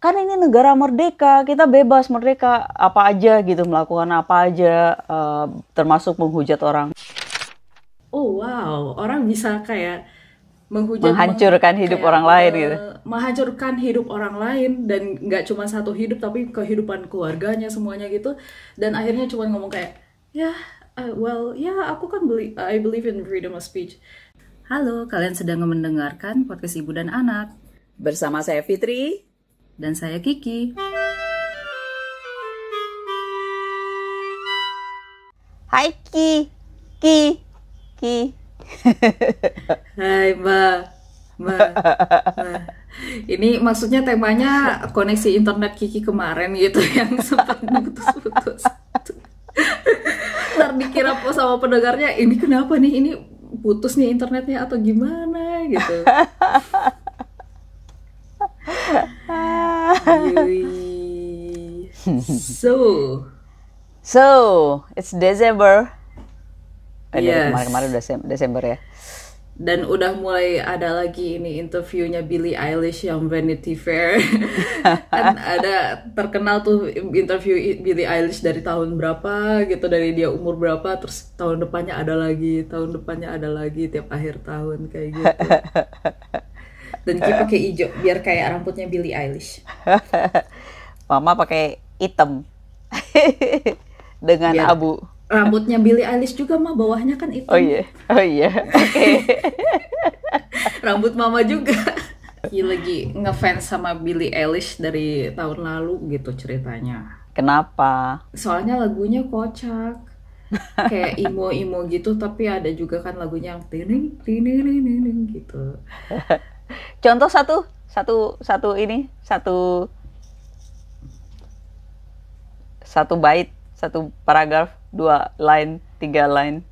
karena ini negara merdeka, kita bebas merdeka apa aja gitu melakukan apa aja uh, termasuk menghujat orang. Oh wow, orang bisa kayak menghujat menghancurkan meng hidup kayak, orang lain gitu. Eh, menghancurkan hidup orang lain dan nggak cuma satu hidup tapi kehidupan keluarganya semuanya gitu dan akhirnya cuma ngomong kayak ya uh, well ya yeah, aku kan beli I believe in freedom of speech. Halo, kalian sedang mendengarkan podcast Ibu dan Anak bersama saya Fitri dan saya Kiki. Hai Ki, Ki, Ki. Hai Mbak. Mbak. Ini maksudnya temanya koneksi internet Kiki kemarin gitu yang sempat putus-putus. Ntar dikira sama pendengarnya ini kenapa nih ini putus nih internetnya atau gimana gitu. Ah. so so it's December eh, yes. kemarin-kemarin udah Desember ya dan udah mulai ada lagi ini interviewnya Billie Eilish yang Vanity Fair Dan ada terkenal tuh interview Billie Eilish dari tahun berapa gitu dari dia umur berapa terus tahun depannya ada lagi tahun depannya ada lagi tiap akhir tahun kayak gitu dan kita pakai hijau biar kayak rambutnya Billie Eilish mama pakai hitam dengan biar abu rambutnya Billie Eilish juga mah bawahnya kan hitam oh iya yeah. oh iya yeah. okay. rambut mama juga Ki lagi ngefans sama Billie Eilish dari tahun lalu gitu ceritanya. Kenapa? Soalnya lagunya kocak. kayak imo-imo gitu tapi ada juga kan lagunya yang tining tining gitu Contoh satu, satu, satu ini, satu, satu bait, satu paragraf, dua line, tiga line.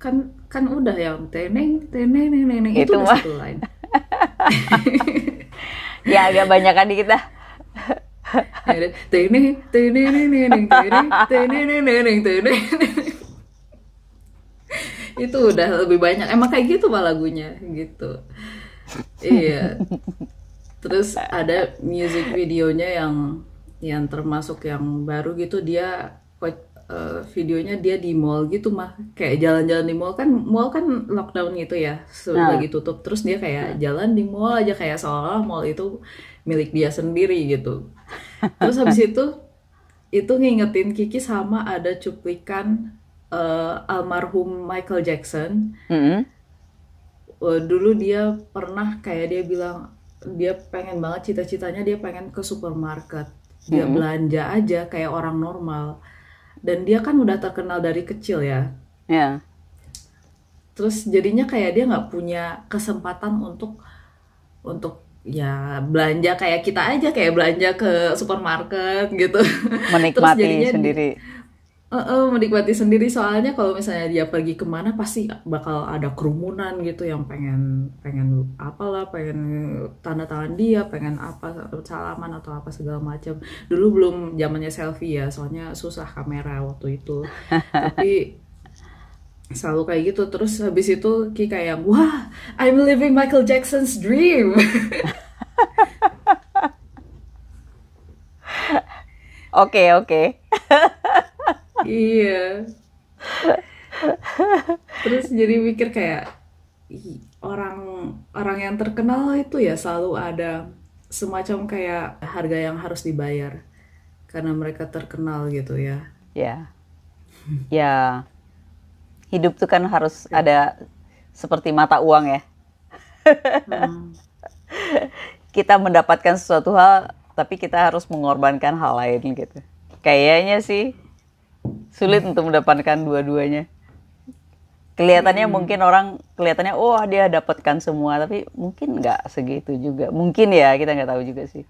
Kan kan udah ya, teneng, teneng, teneng, teneng. itu, itu satu line. ya agak banyak kan di kita. teneng, teneng, teneng, teneng, teneng, teneng itu udah lebih banyak emang kayak gitu malah lagunya gitu iya terus ada music videonya yang yang termasuk yang baru gitu dia uh, videonya dia di mall gitu mah kayak jalan-jalan di mall kan mall kan lockdown gitu ya sudah lagi tutup terus dia kayak jalan di mall aja kayak seolah mall itu milik dia sendiri gitu terus habis itu itu ngingetin Kiki sama ada cuplikan uh, almarhum Michael Jackson mm -hmm Eh, dulu dia pernah kayak dia bilang dia pengen banget cita-citanya dia pengen ke supermarket dia hmm. belanja aja kayak orang normal dan dia kan udah terkenal dari kecil ya yeah. terus jadinya kayak dia nggak punya kesempatan untuk untuk ya belanja kayak kita aja kayak belanja ke supermarket gitu menikmati terus jadinya, sendiri uh, uh, menikmati sendiri soalnya kalau misalnya dia pergi kemana pasti bakal ada kerumunan gitu yang pengen pengen apalah pengen tanda tangan dia pengen apa salaman atau apa segala macam dulu belum zamannya selfie ya soalnya susah kamera waktu itu tapi selalu kayak gitu terus habis itu Ki kayak wah I'm living Michael Jackson's dream Oke oke. iya terus jadi mikir kayak orang orang yang terkenal itu ya selalu ada semacam kayak harga yang harus dibayar karena mereka terkenal gitu ya ya ya hidup tuh kan harus yeah. ada seperti mata uang ya hmm. kita mendapatkan sesuatu hal tapi kita harus mengorbankan hal lain gitu kayaknya sih sulit untuk mendapatkan dua-duanya kelihatannya hmm. mungkin orang kelihatannya wah oh, dia dapatkan semua tapi mungkin nggak segitu juga mungkin ya kita nggak tahu juga sih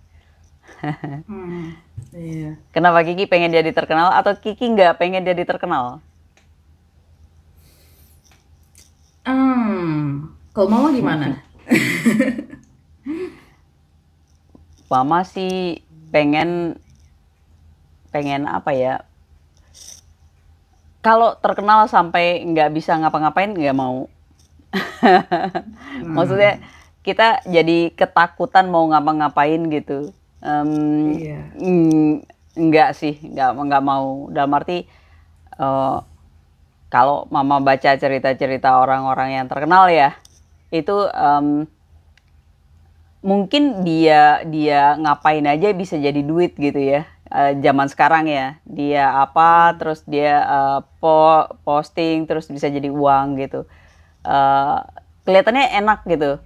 hmm, iya. kenapa Kiki pengen jadi terkenal atau Kiki nggak pengen jadi terkenal hmm kalau mama gimana mama sih pengen pengen apa ya kalau terkenal sampai nggak bisa ngapa-ngapain nggak mau. hmm. Maksudnya kita jadi ketakutan mau ngapa-ngapain gitu. Um, yeah. Mm, nggak sih, nggak nggak mau. Dalam arti uh, kalau mama baca cerita-cerita orang-orang yang terkenal ya, itu um, mungkin dia dia ngapain aja bisa jadi duit gitu ya uh, zaman sekarang ya dia apa terus dia uh, po posting terus bisa jadi uang gitu uh, kelihatannya enak gitu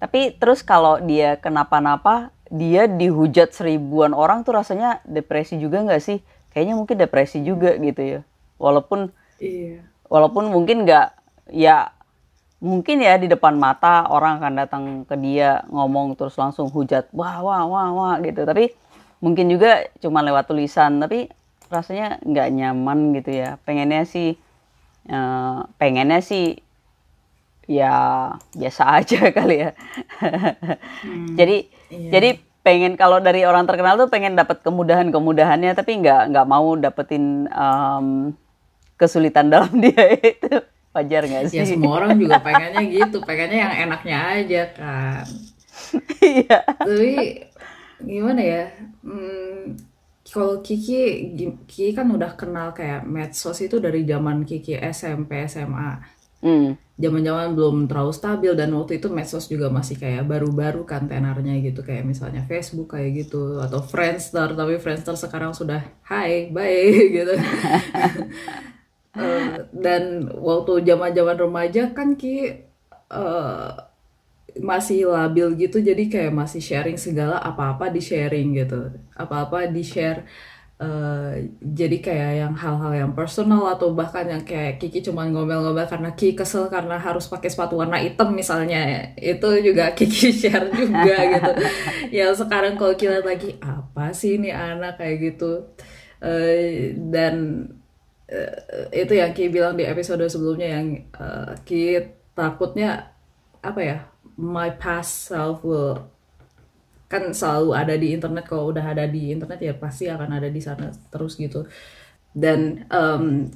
tapi terus kalau dia kenapa-napa dia dihujat seribuan orang tuh rasanya depresi juga nggak sih kayaknya mungkin depresi juga gitu ya walaupun iya. walaupun mungkin nggak ya mungkin ya di depan mata orang akan datang ke dia ngomong terus langsung hujat wah wah wah wah gitu tapi mungkin juga cuma lewat tulisan tapi rasanya nggak nyaman gitu ya pengennya sih uh, pengennya sih ya biasa aja kali ya hmm, jadi iya. jadi pengen kalau dari orang terkenal tuh pengen dapat kemudahan kemudahannya tapi nggak nggak mau dapetin um, kesulitan dalam dia itu wajar nggak ya, sih ya semua orang juga pengennya gitu pengennya yang enaknya aja kan iya tapi gimana ya hmm, kalau Kiki Kiki kan udah kenal kayak medsos itu dari zaman Kiki SMP SMA hmm. Zaman-zaman belum terlalu stabil dan waktu itu medsos juga masih kayak baru-baru kan tenarnya gitu kayak misalnya Facebook kayak gitu atau Friendster tapi Friendster sekarang sudah hai bye gitu. Eh, dan waktu zaman-zaman remaja kan Ki uh, masih labil gitu jadi kayak masih sharing segala apa-apa di sharing gitu apa-apa di share uh, jadi kayak yang hal-hal yang personal atau bahkan yang kayak Kiki cuma ngomel-ngomel karena Kiki kesel karena harus pakai sepatu warna hitam misalnya itu juga Kiki share juga gitu ya sekarang kalau kita lagi apa sih ini anak kayak gitu uh, dan uh, itu yang Kiki bilang di episode sebelumnya yang uh, Ki takutnya apa ya my past self will kan selalu ada di internet kalau udah ada di internet ya pasti akan ada di sana terus gitu dan um,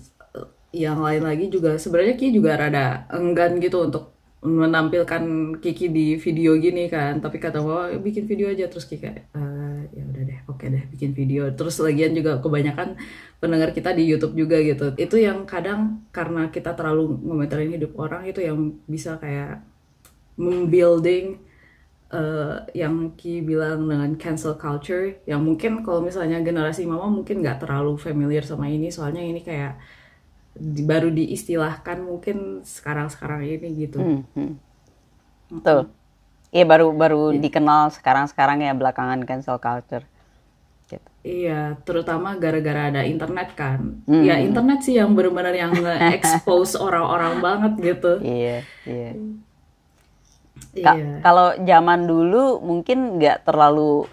yang lain lagi juga sebenarnya Ki juga rada enggan gitu untuk menampilkan Kiki di video gini kan tapi kata oh bikin video aja terus Kiki e, ya udah deh oke okay deh bikin video terus lagian juga kebanyakan pendengar kita di YouTube juga gitu itu yang kadang karena kita terlalu ngomentarin hidup orang itu yang bisa kayak membuilding uh, eh, yang Ki bilang dengan cancel culture yang mungkin kalau misalnya generasi mama mungkin nggak terlalu familiar sama ini soalnya ini kayak baru diistilahkan mungkin sekarang-sekarang ini gitu. Mm -hmm. hmm. Betul. Iya baru baru yeah. dikenal sekarang-sekarang ya belakangan cancel culture. Gitu. Iya, terutama gara-gara ada internet kan. Mm. Ya internet sih yang benar-benar yang nge expose orang-orang banget gitu. Iya, yeah, Yeah. Ka iya. Kalau zaman dulu mungkin nggak terlalu.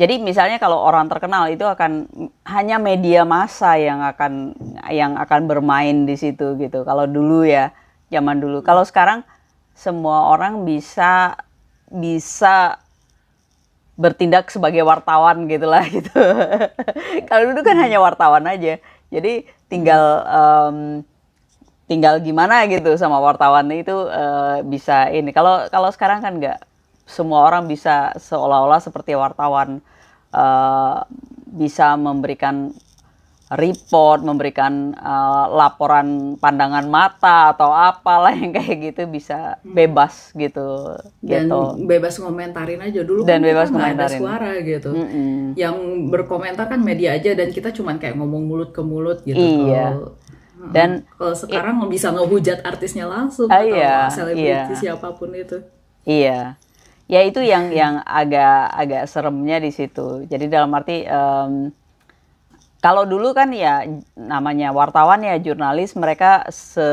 Jadi misalnya kalau orang terkenal itu akan hanya media massa yang akan yang akan bermain di situ gitu. Kalau dulu ya zaman dulu. Kalau sekarang semua orang bisa bisa bertindak sebagai wartawan gitulah gitu. gitu. kalau dulu kan hanya wartawan aja. Jadi tinggal um, tinggal gimana gitu sama wartawan itu uh, bisa ini. Kalau kalau sekarang kan nggak semua orang bisa seolah-olah seperti wartawan uh, bisa memberikan report, memberikan uh, laporan pandangan mata atau apalah yang kayak gitu bisa hmm. bebas gitu. Dan gitu. bebas komentarin aja dulu. Dan kan bebas kita ada suara gitu. Mm -mm. Yang berkomentar kan media aja dan kita cuman kayak ngomong mulut ke mulut gitu. Iya. Dan kalau sekarang nggak bisa ngehujat artisnya langsung ah, atau iya, selebriti iya. siapapun itu. Iya. Ya itu yang yang agak agak seremnya di situ. Jadi dalam arti um, kalau dulu kan ya namanya wartawan ya jurnalis mereka se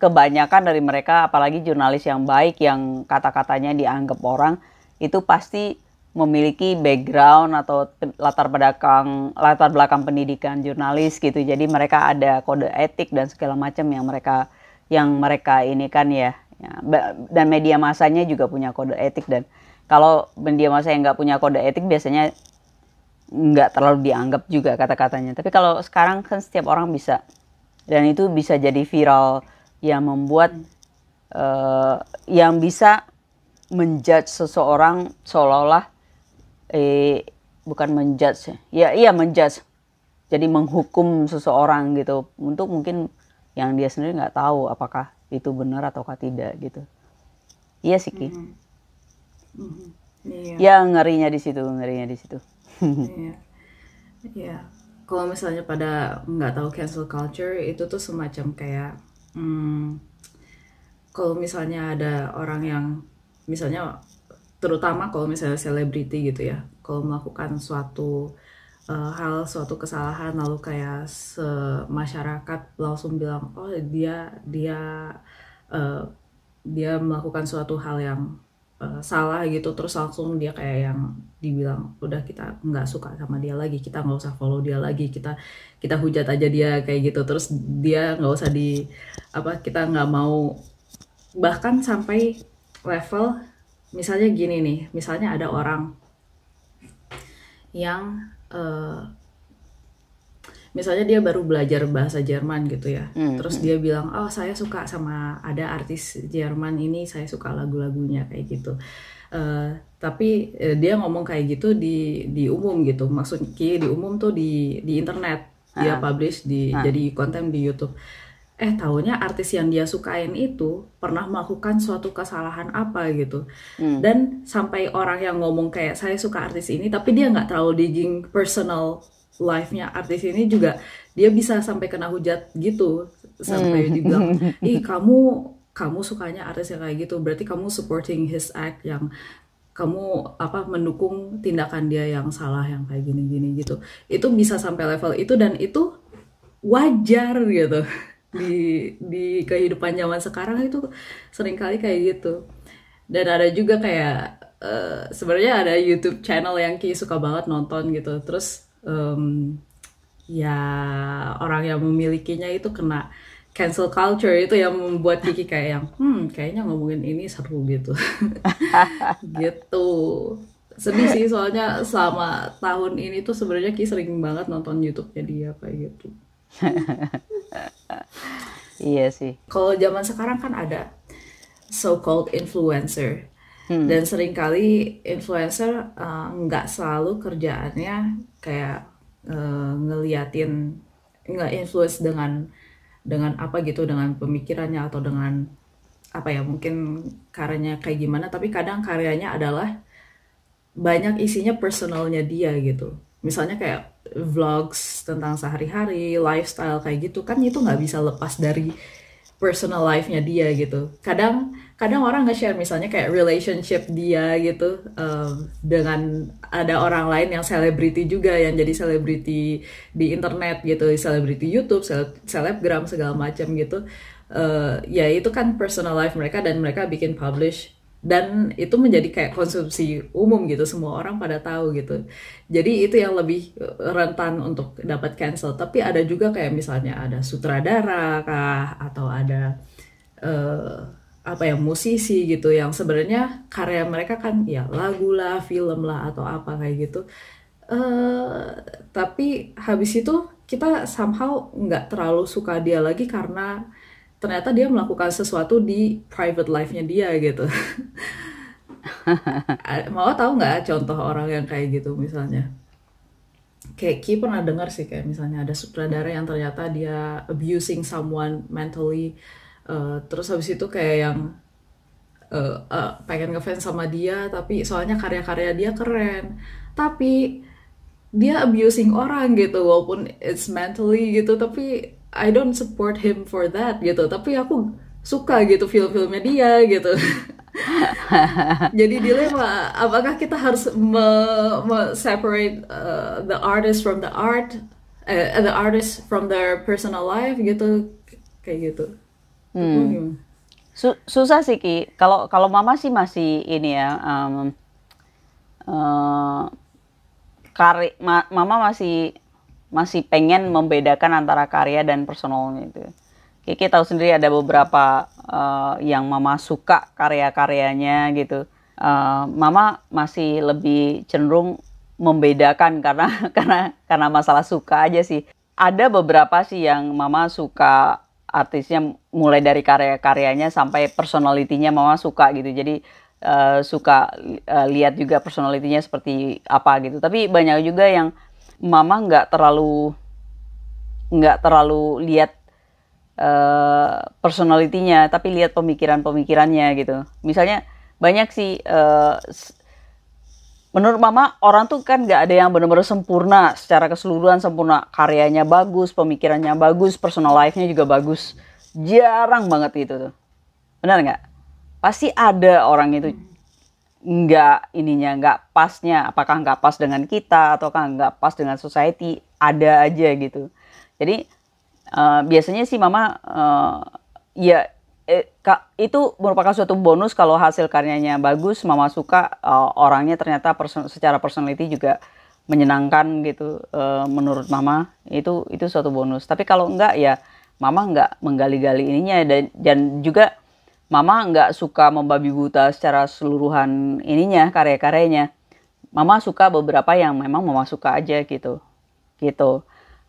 kebanyakan dari mereka apalagi jurnalis yang baik yang kata-katanya dianggap orang itu pasti memiliki background atau latar belakang latar belakang pendidikan jurnalis gitu. Jadi mereka ada kode etik dan segala macam yang mereka yang mereka ini kan ya. ya dan media masanya juga punya kode etik dan kalau media masa yang nggak punya kode etik biasanya nggak terlalu dianggap juga kata-katanya. Tapi kalau sekarang kan setiap orang bisa dan itu bisa jadi viral yang membuat uh, yang bisa menjudge seseorang seolah-olah eh bukan menjudge ya. ya iya menjudge jadi menghukum seseorang gitu untuk mungkin yang dia sendiri nggak tahu apakah itu benar ataukah tidak gitu iya sih ki mm ya ngerinya di situ ngerinya di situ iya yeah. kalau misalnya pada nggak tahu cancel culture itu tuh semacam kayak hmm, kalau misalnya ada orang yang misalnya terutama kalau misalnya selebriti gitu ya kalau melakukan suatu uh, hal suatu kesalahan lalu kayak se masyarakat langsung bilang oh dia dia uh, dia melakukan suatu hal yang uh, salah gitu terus langsung dia kayak yang dibilang udah kita nggak suka sama dia lagi kita nggak usah follow dia lagi kita kita hujat aja dia kayak gitu terus dia nggak usah di apa kita nggak mau bahkan sampai level misalnya gini nih, misalnya ada orang yang uh, misalnya dia baru belajar bahasa Jerman gitu ya, hmm, terus hmm. dia bilang, oh saya suka sama ada artis Jerman ini, saya suka lagu-lagunya kayak gitu. Uh, tapi uh, dia ngomong kayak gitu di di umum gitu, maksudnya di umum tuh di di internet dia ah. publish di ah. jadi konten di YouTube eh tahunya artis yang dia sukain itu pernah melakukan suatu kesalahan apa gitu hmm. dan sampai orang yang ngomong kayak saya suka artis ini tapi dia nggak terlalu digging personal life-nya artis ini juga dia bisa sampai kena hujat gitu sampai hmm. dibilang ih kamu kamu sukanya artis yang kayak gitu berarti kamu supporting his act yang kamu apa mendukung tindakan dia yang salah yang kayak gini-gini gitu itu bisa sampai level itu dan itu wajar gitu di di kehidupan zaman sekarang itu sering kali kayak gitu dan ada juga kayak uh, sebenarnya ada YouTube channel yang Ki suka banget nonton gitu terus um, ya orang yang memilikinya itu kena cancel culture itu yang membuat Kiki kayak yang hmm kayaknya ngomongin ini seru gitu gitu sedih sih soalnya selama tahun ini tuh sebenarnya Ki sering banget nonton YouTube-nya dia kayak gitu iya sih. Kalau zaman sekarang kan ada so called influencer. Hmm. Dan seringkali influencer eh, nggak uh, selalu kerjaannya kayak uh, ngeliatin nggak influence dengan dengan apa gitu dengan pemikirannya atau dengan apa ya mungkin karyanya kayak gimana tapi kadang karyanya adalah banyak isinya personalnya dia gitu misalnya kayak vlogs tentang sehari-hari, lifestyle kayak gitu kan itu nggak bisa lepas dari personal life-nya dia gitu. Kadang kadang orang nggak share misalnya kayak relationship dia gitu um, dengan ada orang lain yang selebriti juga yang jadi selebriti di internet gitu, selebriti YouTube, sele selebgram segala macam gitu. Uh, ya itu kan personal life mereka dan mereka bikin publish dan itu menjadi kayak konsumsi umum gitu semua orang pada tahu gitu jadi itu yang lebih eh, rentan untuk dapat cancel tapi ada juga kayak misalnya ada sutradara kah atau ada uh, apa ya musisi gitu yang sebenarnya karya mereka kan ya lagu lah film lah atau apa kayak gitu uh, tapi habis itu kita somehow nggak terlalu suka dia lagi karena ternyata dia melakukan sesuatu di private life-nya dia gitu. Mau tahu nggak contoh orang yang kayak gitu misalnya? Kayak Ki pernah dengar sih kayak misalnya ada sutradara yang ternyata dia abusing someone mentally, uh, terus habis itu kayak yang uh, uh, pengen ngefans sama dia, tapi soalnya karya-karya dia keren, tapi dia abusing orang gitu walaupun it's mentally gitu, tapi I don't support him for that gitu tapi aku suka gitu film-filmnya dia gitu jadi dilema apakah kita harus me, me separate uh, the artist from the art uh, the artist from their personal life gitu kayak gitu hmm. Su susah sih ki kalau kalau mama sih masih ini ya um, uh, kari ma mama masih masih pengen membedakan antara karya dan personalnya itu. Kiki tahu sendiri ada beberapa uh, yang Mama suka karya-karyanya gitu. Uh, Mama masih lebih cenderung membedakan karena karena karena masalah suka aja sih. Ada beberapa sih yang Mama suka artisnya mulai dari karya-karyanya sampai personalitinya Mama suka gitu. Jadi uh, suka uh, lihat juga personalitinya seperti apa gitu. Tapi banyak juga yang mama nggak terlalu nggak terlalu lihat uh, eh, personalitinya tapi lihat pemikiran-pemikirannya gitu misalnya banyak sih uh, menurut mama orang tuh kan nggak ada yang benar-benar sempurna secara keseluruhan sempurna karyanya bagus pemikirannya bagus personal life-nya juga bagus jarang banget itu, tuh benar nggak pasti ada orang itu nggak ininya nggak pasnya apakah nggak pas dengan kita ataukah nggak pas dengan society ada aja gitu jadi uh, biasanya sih mama uh, ya eh, kak, itu merupakan suatu bonus kalau hasil karyanya bagus mama suka uh, orangnya ternyata person, secara personality juga menyenangkan gitu uh, menurut mama itu itu suatu bonus tapi kalau nggak ya mama nggak menggali-gali ininya dan dan juga Mama nggak suka membabi buta secara seluruhan ininya karya-karyanya. Mama suka beberapa yang memang mama suka aja gitu, gitu.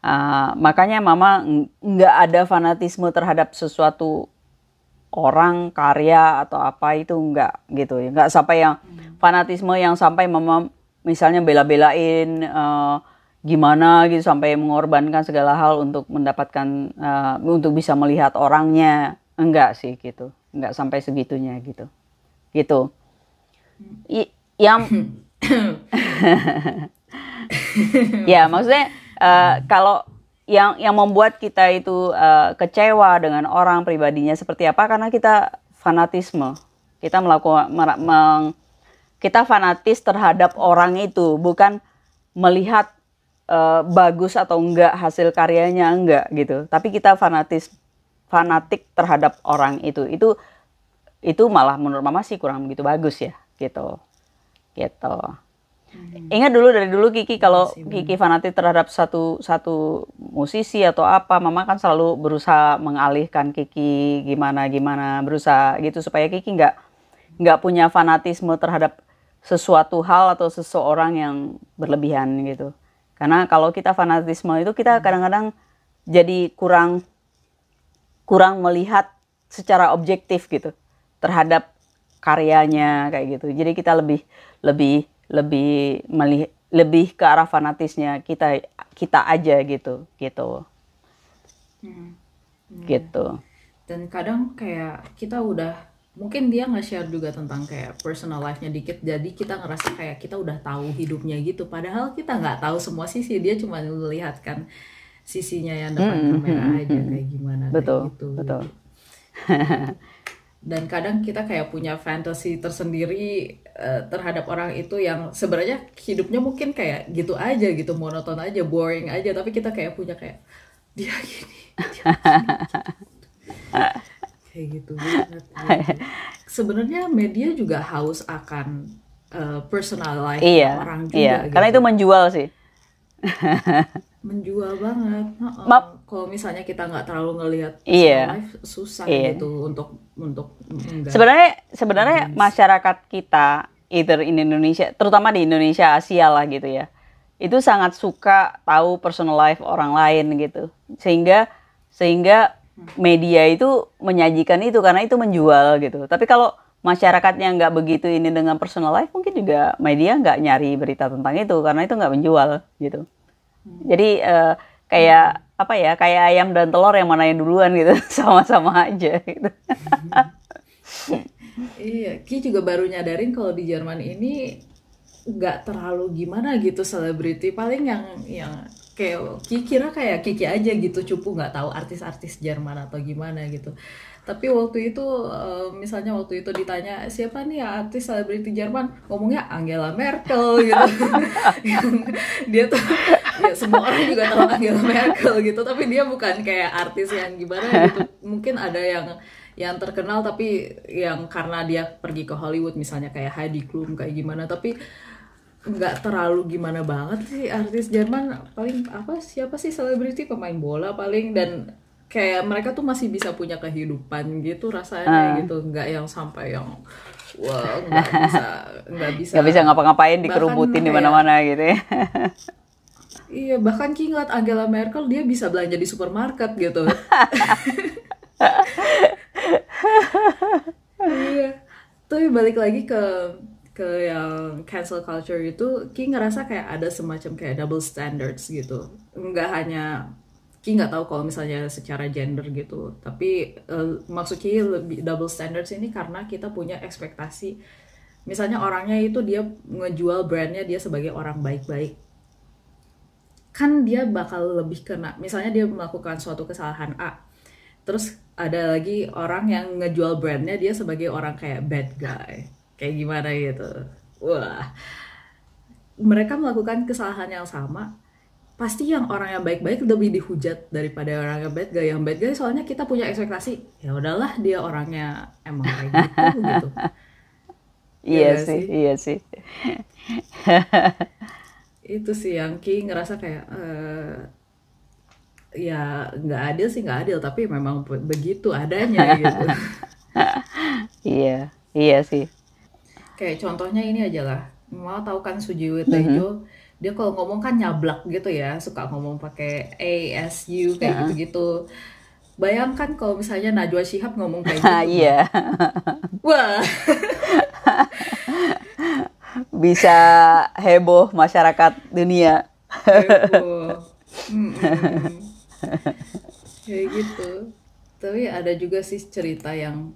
Uh, makanya mama nggak ada fanatisme terhadap sesuatu orang karya atau apa itu nggak gitu, nggak sampai yang hmm. fanatisme yang sampai mama misalnya bela-belain uh, gimana gitu sampai mengorbankan segala hal untuk mendapatkan uh, untuk bisa melihat orangnya enggak sih gitu nggak sampai segitunya gitu gitu I, yang ya maksudnya uh, kalau yang yang membuat kita itu uh, kecewa dengan orang pribadinya seperti apa karena kita fanatisme kita melakukan meng, kita fanatis terhadap orang itu bukan melihat uh, bagus atau enggak hasil karyanya enggak gitu tapi kita fanatis fanatik terhadap orang itu itu itu malah menurut mama sih kurang begitu bagus ya gitu gitu hmm. ingat dulu dari dulu Kiki kalau Kiki fanatik terhadap satu satu musisi atau apa mama kan selalu berusaha mengalihkan Kiki gimana gimana berusaha gitu supaya Kiki nggak nggak punya fanatisme terhadap sesuatu hal atau seseorang yang berlebihan gitu karena kalau kita fanatisme itu kita hmm. kadang-kadang jadi kurang kurang melihat secara objektif gitu terhadap karyanya kayak gitu. Jadi kita lebih lebih lebih melih, lebih ke arah fanatisnya kita kita aja gitu gitu. Hmm. hmm. Gitu. Dan kadang kayak kita udah mungkin dia nggak share juga tentang kayak personal life-nya dikit jadi kita ngerasa kayak kita udah tahu hidupnya gitu padahal kita nggak tahu semua sisi dia cuma melihatkan kan sisinya yang depan hmm, kamera hmm, aja hmm, kayak gimana betul, kayak gitu. Betul. Dan kadang kita kayak punya fantasi tersendiri uh, terhadap orang itu yang sebenarnya hidupnya mungkin kayak gitu aja gitu monoton aja boring aja tapi kita kayak punya kayak dia gini, dia gini. Gitu kayak gitu Sebenarnya media juga haus akan uh, personal life iya, orang juga. Iya, gitu. karena itu menjual sih. menjual banget. Uh, Map. Kalau misalnya kita nggak terlalu ngelihat iya. live susah iya. gitu untuk untuk Sebenarnya sebenarnya nice. masyarakat kita either in Indonesia, terutama di Indonesia Asia lah gitu ya. Itu sangat suka tahu personal life orang lain gitu. Sehingga sehingga hmm. media itu menyajikan itu karena itu menjual gitu. Tapi kalau masyarakatnya nggak begitu ini dengan personal life mungkin juga media nggak nyari berita tentang itu karena itu nggak menjual gitu. Hmm. Jadi uh, kayak hmm. apa ya? Kayak ayam dan telur yang mana yang duluan gitu, sama-sama aja gitu. iya, Ki juga baru nyadarin kalau di Jerman ini nggak terlalu gimana gitu selebriti. Paling yang yang kayak Ki kira kayak Kiki aja gitu, cupu nggak tahu artis-artis Jerman atau gimana gitu tapi waktu itu eh, misalnya waktu itu ditanya siapa nih artis selebriti Jerman ngomongnya Angela Merkel gitu dia tuh ya, semua orang juga tahu Angela Merkel gitu tapi dia bukan kayak artis yang gimana gitu mungkin ada yang yang terkenal tapi yang karena dia pergi ke Hollywood misalnya kayak Heidi Klum kayak gimana tapi nggak terlalu gimana banget sih artis Jerman paling apa siapa sih selebriti pemain bola paling dan kayak mereka tuh masih bisa punya kehidupan gitu rasanya uh. gitu nggak yang sampai yang wah wow, nggak bisa nggak bisa nggak bisa ngapa-ngapain dikerubutin di mana-mana gitu ya Iya, bahkan Ki ngeliat Angela Merkel dia bisa belanja di supermarket gitu. iya. Tapi balik lagi ke ke yang cancel culture itu, Ki ngerasa kayak ada semacam kayak double standards gitu. Nggak hanya Ki nggak tahu kalau misalnya secara gender gitu, tapi uh, maksud Ki lebih double standards ini karena kita punya ekspektasi misalnya orangnya itu dia ngejual brandnya dia sebagai orang baik-baik kan dia bakal lebih kena misalnya dia melakukan suatu kesalahan A terus ada lagi orang yang ngejual brandnya dia sebagai orang kayak bad guy kayak gimana gitu wah mereka melakukan kesalahan yang sama pasti yang orang yang baik-baik lebih dihujat daripada orang yang bad guy yang bad guy soalnya kita punya ekspektasi ya udahlah dia orangnya emang kayak gitu gitu iya, iya sih iya sih itu sih yang Ki ngerasa kayak uh, ya nggak adil sih nggak adil tapi memang begitu adanya gitu iya iya sih kayak contohnya ini aja lah mau tahu kan Sujiwo Tejo mm -hmm. dia kalau ngomong kan nyablak gitu ya suka ngomong pakai asu kayak yeah. gitu gitu bayangkan kalau misalnya Najwa Shihab ngomong kayak iya. gitu iya wah bisa heboh masyarakat dunia. Heboh. Hmm. Kayak gitu. Tapi ada juga sih cerita yang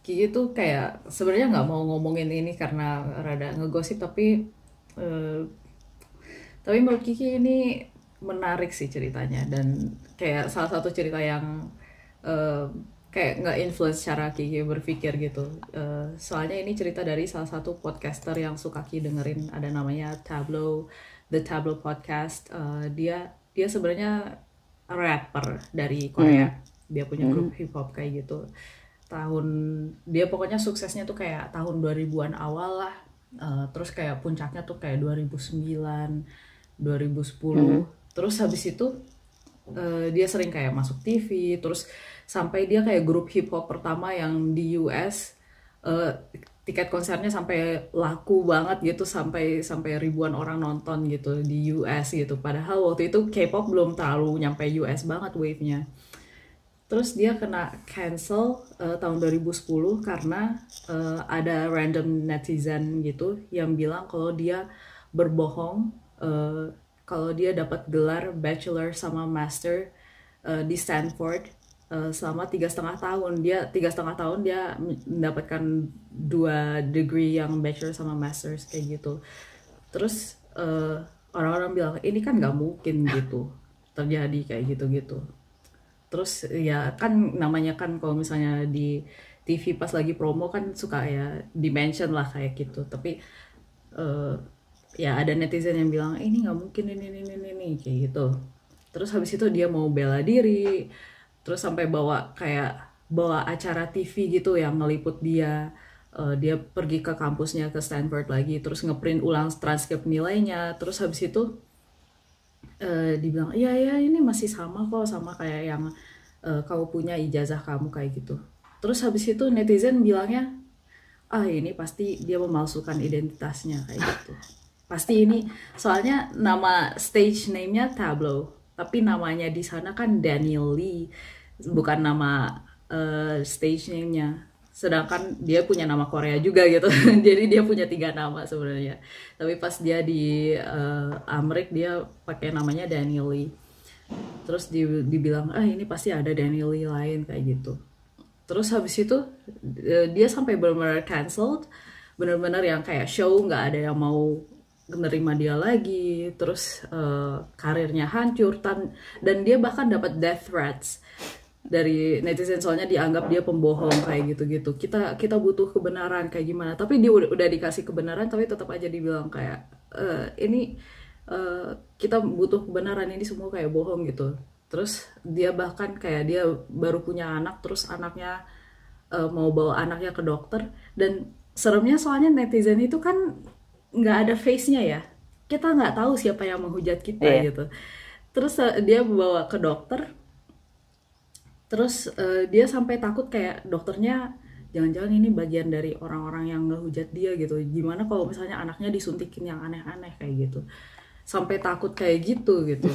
Kiki tuh kayak sebenarnya nggak mau ngomongin ini karena rada ngegosip tapi uh, tapi menurut Kiki ini menarik sih ceritanya dan kayak salah satu cerita yang uh, kayak nggak influence cara Kiki berpikir gitu. Uh, soalnya ini cerita dari salah satu podcaster yang suka Kiki dengerin ada namanya Tableau The Tableau Podcast. Uh, dia dia sebenarnya rapper dari Korea. Mm. Dia punya grup mm. hip hop kayak gitu. Tahun dia pokoknya suksesnya tuh kayak tahun 2000-an awal lah. Uh, terus kayak puncaknya tuh kayak 2009, 2010. Mm. Terus habis itu Eh, dia sering kayak masuk TV terus sampai dia kayak grup hip hop pertama yang di US uh, eh, tiket konsernya sampai laku banget gitu sampai sampai ribuan orang nonton gitu di US gitu padahal waktu itu K-pop belum terlalu nyampe US banget wave-nya terus dia kena cancel uh, tahun 2010 karena uh, ada random netizen gitu yang bilang kalau dia berbohong uh, kalau dia dapat gelar bachelor sama master uh, di Stanford uh, selama tiga setengah tahun dia tiga setengah tahun dia mendapatkan dua degree yang bachelor sama master kayak gitu terus orang eh, orang-orang bilang ini kan nggak mungkin gitu terjadi kayak gitu-gitu terus ya kan namanya kan kalau misalnya di TV pas lagi promo kan suka ya dimension lah kayak gitu tapi uh, ya ada netizen yang bilang eh, ini nggak mungkin ini ini ini ini kayak gitu terus habis itu dia mau bela diri terus sampai bawa kayak bawa acara TV gitu yang ngeliput dia uh, dia pergi ke kampusnya ke Stanford lagi terus ngeprint ulang transkrip nilainya terus habis itu uh, dibilang iya ya ini masih sama kok sama kayak yang uh, kau punya ijazah kamu kayak gitu terus habis itu netizen bilangnya ah ini pasti dia memalsukan identitasnya kayak gitu pasti ini soalnya nama stage name-nya Tableau tapi namanya di sana kan Daniel Lee bukan nama uh, stage name-nya sedangkan dia punya nama Korea juga gitu jadi dia punya tiga nama sebenarnya tapi pas dia di uh, eh, Amerika dia pakai namanya Daniel Lee terus dibilang ah ini pasti ada Daniel Lee lain kayak gitu terus habis itu uh, dia sampai benar-benar cancelled bener-bener yang kayak show nggak ada yang mau menerima dia lagi terus uh, karirnya hancur tan dan dia bahkan dapat death threats dari netizen soalnya dianggap dia pembohong kayak gitu-gitu kita kita butuh kebenaran kayak gimana tapi dia udah, udah dikasih kebenaran tapi tetap aja dibilang kayak e, ini uh, kita butuh kebenaran ini semua kayak bohong gitu terus dia bahkan kayak dia baru punya anak terus anaknya uh, mau bawa anaknya ke dokter dan seremnya soalnya netizen itu kan nggak ada face-nya ya kita nggak tahu siapa yang menghujat kita yeah. gitu terus uh, dia bawa ke dokter terus uh, dia sampai takut kayak dokternya jangan-jangan ini bagian dari orang-orang yang nggak hujat dia gitu gimana kalau misalnya anaknya disuntikin yang aneh-aneh kayak gitu sampai takut kayak gitu gitu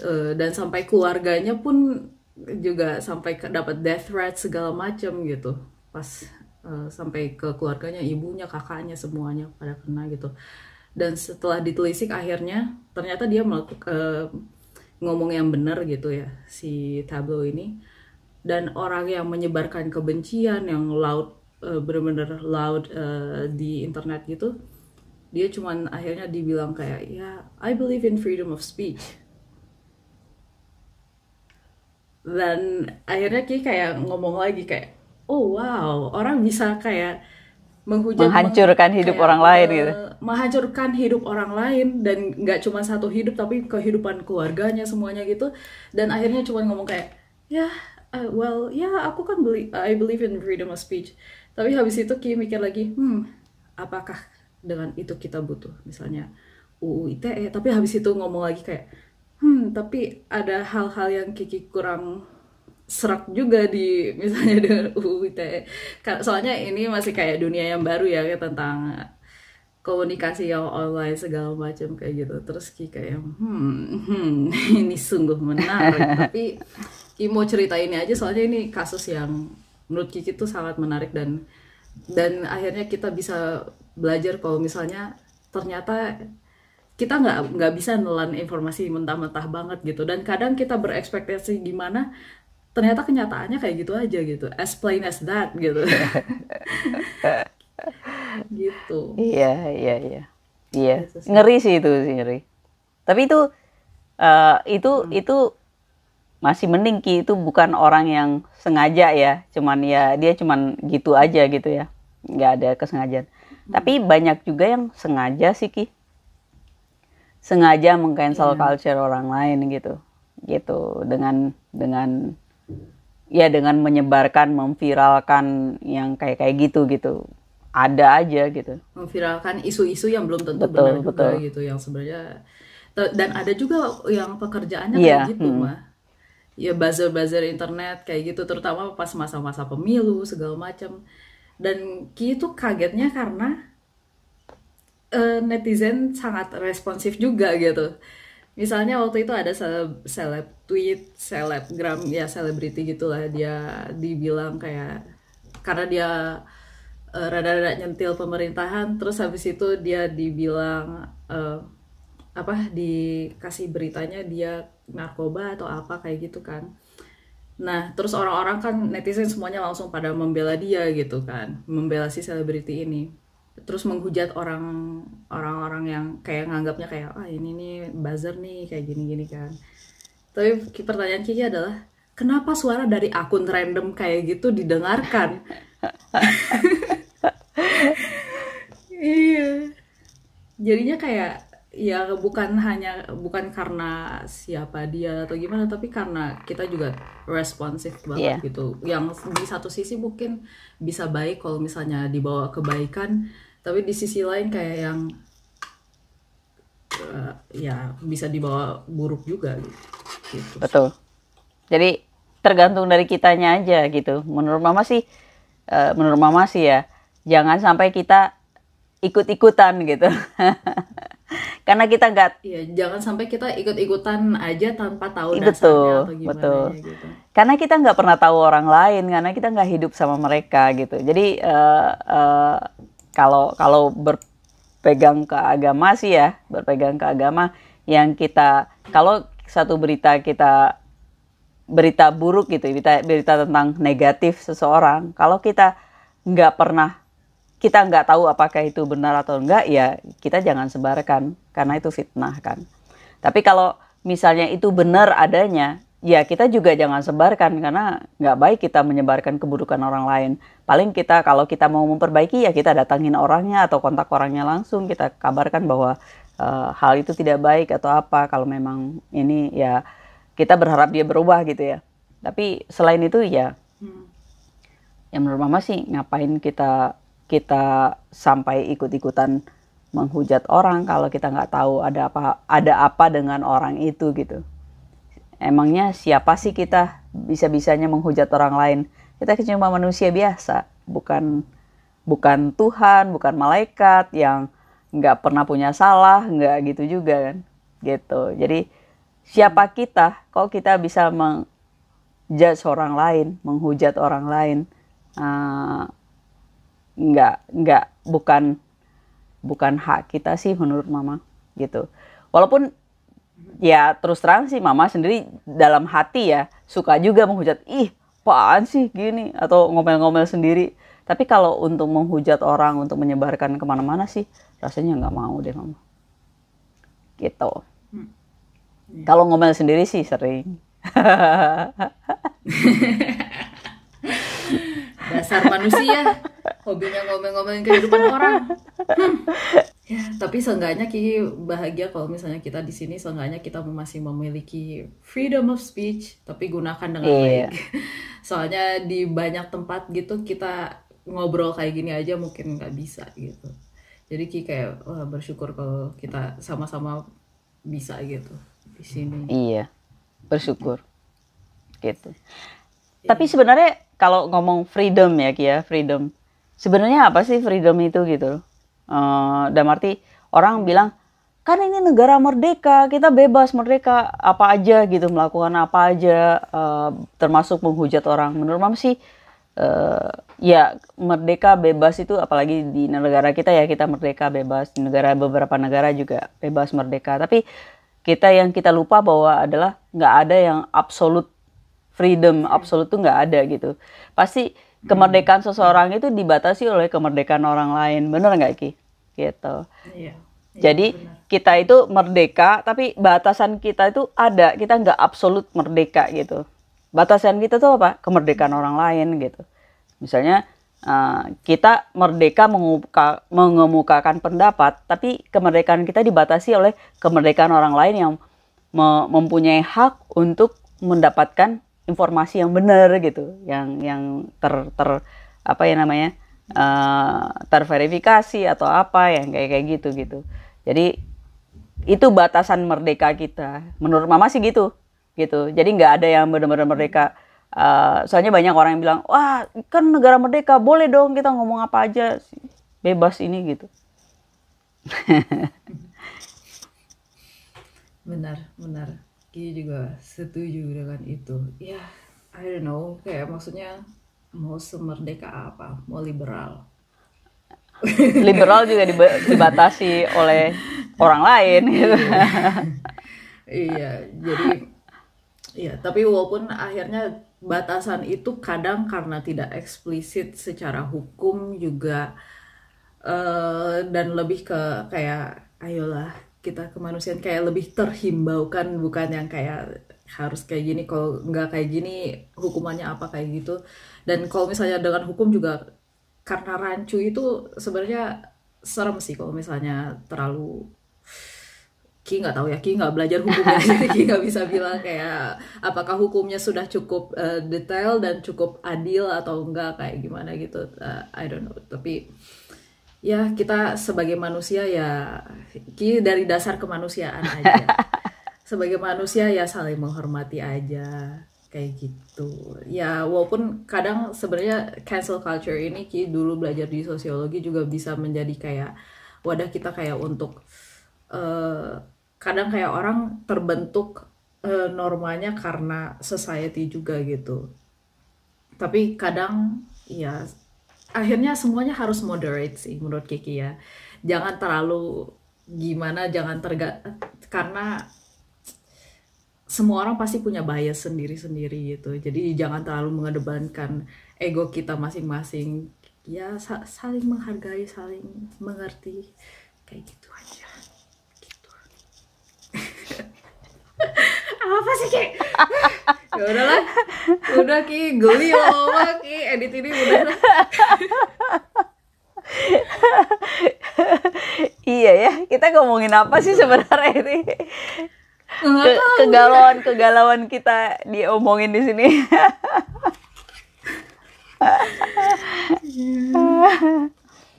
uh, dan sampai keluarganya pun juga sampai dapat death threat segala macam gitu pas Eh, sampai ke keluarganya ibunya kakaknya semuanya pada kena gitu dan setelah ditelisik akhirnya ternyata dia melakukan uh, ngomong yang benar gitu ya si Tablo ini dan orang yang menyebarkan kebencian yang loud uh, eh, bener-bener loud uh, di internet gitu dia cuman akhirnya dibilang kayak ya I believe in freedom of speech dan akhirnya Ki kayak ngomong lagi kayak oh wow orang bisa kayak menghujat menghancurkan meng hidup kayak, orang lain gitu menghancurkan hidup orang lain dan nggak cuma satu hidup tapi kehidupan keluarganya semuanya gitu dan akhirnya cuma ngomong kayak ya yeah, uh, well ya yeah, aku kan beli I believe in freedom of speech tapi habis itu Ki mikir lagi hmm apakah dengan itu kita butuh misalnya UU ITE tapi habis itu ngomong lagi kayak hmm tapi ada hal-hal yang Kiki kurang serak juga di misalnya dengan UU ITE. Soalnya ini masih kayak dunia yang baru ya tentang komunikasi yang online segala macam kayak gitu. Terus Ki kayak hmm, hmm ini sungguh menarik. Tapi Ki mau cerita ini aja soalnya ini kasus yang menurut Kiki tuh sangat menarik dan dan akhirnya kita bisa belajar kalau misalnya ternyata kita nggak nggak bisa nelan informasi mentah-mentah banget gitu dan kadang kita berekspektasi gimana ternyata kenyataannya kayak gitu aja gitu as plain as that gitu gitu iya iya iya iya gitu ngeri sih itu sih ngeri tapi itu uh, itu hmm. itu masih mending Ki itu bukan orang yang sengaja ya cuman ya dia cuman gitu aja gitu ya nggak ada kesengajaan hmm. tapi banyak juga yang sengaja sih Ki sengaja mengcancel yeah. culture orang lain gitu gitu dengan dengan ya dengan menyebarkan memviralkan yang kayak kayak gitu gitu ada aja gitu memviralkan isu-isu yang belum tentu betul, benar betul. juga gitu yang sebenarnya dan ada juga yang pekerjaannya yeah. kayak gitu hmm. mah ya buzzer-buzzer internet kayak gitu terutama pas masa-masa pemilu segala macam dan Ki itu kagetnya karena uh, netizen sangat responsif juga gitu misalnya waktu itu ada seleb seleb tweet selebgram ya selebriti gitulah dia dibilang kayak karena dia rada eh, rada-rada nyentil pemerintahan terus habis itu dia dibilang uh, apa dikasih beritanya dia narkoba atau apa kayak gitu kan nah terus orang-orang kan netizen semuanya langsung pada membela dia gitu kan membela si selebriti ini terus menghujat orang orang yang kayak nganggapnya kayak ah ini nih buzzer nih kayak gini-gini kan tapi pertanyaan Kiki adalah kenapa suara dari akun random kayak gitu didengarkan iya jadinya kayak ya bukan hanya bukan karena siapa dia atau gimana tapi karena kita juga responsif banget yeah. gitu yang di satu sisi mungkin bisa baik kalau misalnya dibawa kebaikan tapi di sisi lain kayak yang uh, ya bisa dibawa buruk juga gitu. betul jadi tergantung dari kitanya aja gitu menurut mama sih uh, menurut mama sih ya jangan sampai kita ikut-ikutan gitu karena kita nggak ya, jangan sampai kita ikut-ikutan aja tanpa tahu iya, dasarnya betul, atau gimana betul. Ya, gitu karena kita nggak pernah tahu orang lain karena kita nggak hidup sama mereka gitu jadi eh, eh, kalau uh, uh, kalau berpegang ke agama sih ya berpegang ke agama yang kita kalau satu berita kita berita buruk gitu berita berita tentang negatif seseorang kalau kita nggak pernah kita nggak tahu apakah itu benar atau enggak ya kita jangan sebarkan karena itu fitnah kan. Tapi kalau misalnya itu benar adanya ya kita juga jangan sebarkan karena nggak baik kita menyebarkan keburukan orang lain. Paling kita kalau kita mau memperbaiki ya kita datangin orangnya atau kontak orangnya langsung kita kabarkan bahwa uh, hal itu tidak baik atau apa kalau memang ini ya kita berharap dia berubah gitu ya. Tapi selain itu ya, hmm. ya menurut mama sih ngapain kita kita sampai ikut-ikutan menghujat orang kalau kita nggak tahu ada apa ada apa dengan orang itu gitu. Emangnya siapa sih kita bisa-bisanya menghujat orang lain? Kita cuma manusia biasa, bukan bukan Tuhan, bukan malaikat yang nggak pernah punya salah, nggak gitu juga kan, gitu. Jadi siapa kita? Kok kita bisa mengjudge orang lain, menghujat orang lain? Uh, nggak nggak bukan bukan hak kita sih menurut mama gitu walaupun ya terus terang sih mama sendiri dalam hati ya suka juga menghujat ih apaan sih gini atau ngomel-ngomel sendiri tapi kalau untuk menghujat orang untuk menyebarkan kemana-mana sih rasanya nggak mau deh mama gitu hmm. kalau ngomel sendiri sih sering dasar manusia hobinya ngomel ngomongin kehidupan orang hmm. ya tapi seenggaknya ki bahagia kalau misalnya kita di sini seenggaknya kita masih memiliki freedom of speech tapi gunakan dengan yeah. baik soalnya di banyak tempat gitu kita ngobrol kayak gini aja mungkin nggak bisa gitu jadi ki kayak wah, bersyukur kalau kita sama-sama bisa gitu di sini iya bersyukur gitu iya. tapi sebenarnya kalau ngomong freedom ya Kia, ya, freedom. Sebenarnya apa sih freedom itu gitu? Uh, eh, dan arti orang bilang kan ini negara merdeka, kita bebas merdeka apa aja gitu melakukan apa aja uh, termasuk menghujat orang. Menurut Mam sih uh, ya merdeka bebas itu apalagi di negara kita ya kita merdeka bebas di negara beberapa negara juga bebas merdeka. Tapi kita yang kita lupa bahwa adalah nggak ada yang absolut freedom absolut tuh nggak ada gitu. Pasti kemerdekaan hmm. seseorang itu dibatasi oleh kemerdekaan orang lain. Bener nggak Ki? Gitu. Iya. Jadi ya, kita itu merdeka, tapi batasan kita itu ada. Kita nggak absolut merdeka gitu. Batasan kita tuh apa? Kemerdekaan orang lain gitu. Misalnya Uh, kita merdeka mengemuka, mengemukakan pendapat, tapi kemerdekaan kita dibatasi oleh kemerdekaan orang lain yang me mempunyai hak untuk mendapatkan informasi yang benar gitu, yang yang ter ter apa ya namanya uh, terverifikasi atau apa yang kayak kayak gitu gitu. Jadi itu batasan merdeka kita. Menurut Mama sih gitu gitu. Jadi nggak ada yang benar-benar merdeka. Uh, soalnya banyak orang yang bilang, wah kan negara merdeka boleh dong kita ngomong apa aja bebas ini gitu. benar, benar juga setuju dengan itu. Ya, yeah, I don't know. Kayak maksudnya mau semerdeka apa? Mau liberal? liberal juga dibatasi oleh orang lain. Gitu. iya, jadi Iya, tapi walaupun akhirnya batasan itu kadang karena tidak eksplisit secara hukum juga uh, dan lebih ke kayak ayolah kita kemanusiaan kayak lebih terhimbaukan bukan yang kayak harus kayak gini kalau nggak kayak gini hukumannya apa kayak gitu dan kalau misalnya dengan hukum juga karena rancu itu sebenarnya serem sih kalau misalnya terlalu Ki nggak tahu ya, Ki nggak belajar hukum ya, jadi Ki nggak bisa bilang kayak apakah hukumnya sudah cukup uh, detail dan cukup adil atau enggak kayak gimana gitu, uh, I don't know. Tapi ya kita sebagai manusia ya dari dasar kemanusiaan aja sebagai manusia ya saling menghormati aja kayak gitu ya walaupun kadang sebenarnya cancel culture ini ki dulu belajar di sosiologi juga bisa menjadi kayak wadah kita kayak untuk uh, kadang kayak orang terbentuk uh, normanya karena society juga gitu tapi kadang ya akhirnya semuanya harus moderate sih menurut Kiki ya jangan terlalu gimana jangan terga karena semua orang pasti punya bias sendiri-sendiri gitu jadi jangan terlalu mengedepankan ego kita masing-masing ya saling menghargai saling mengerti kayak gitu apa sih Ki? ya udahlah udah Ki geli lama Ki edit ini udah iya ya kita ngomongin apa sih sebenarnya ini Ke, kegalauan kegalauan kita diomongin di sini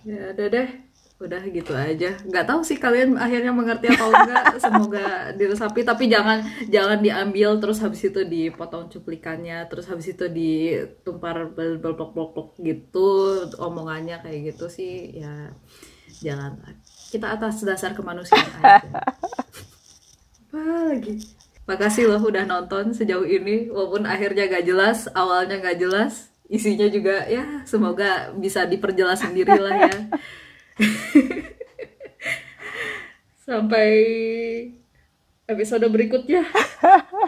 ya udah deh udah gitu aja nggak tahu sih kalian akhirnya mengerti atau enggak semoga diresapi tapi jangan jangan diambil terus habis itu dipotong cuplikannya terus habis itu ditumpar blok-blok gitu omongannya kayak gitu sih ya jangan kita atas dasar kemanusiaan aja apa lagi makasih loh udah nonton sejauh ini walaupun akhirnya gak jelas awalnya gak jelas isinya juga ya semoga bisa diperjelas sendirilah ya sampai episode berikutnya.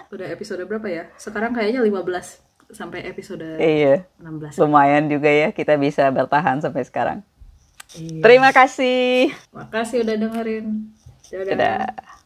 Udah episode berapa ya? Sekarang kayaknya 15 sampai episode iya. 16. Lumayan juga ya kita bisa bertahan sampai sekarang. Iya. Terima kasih. Makasih udah dengerin. Dadah. Dadah.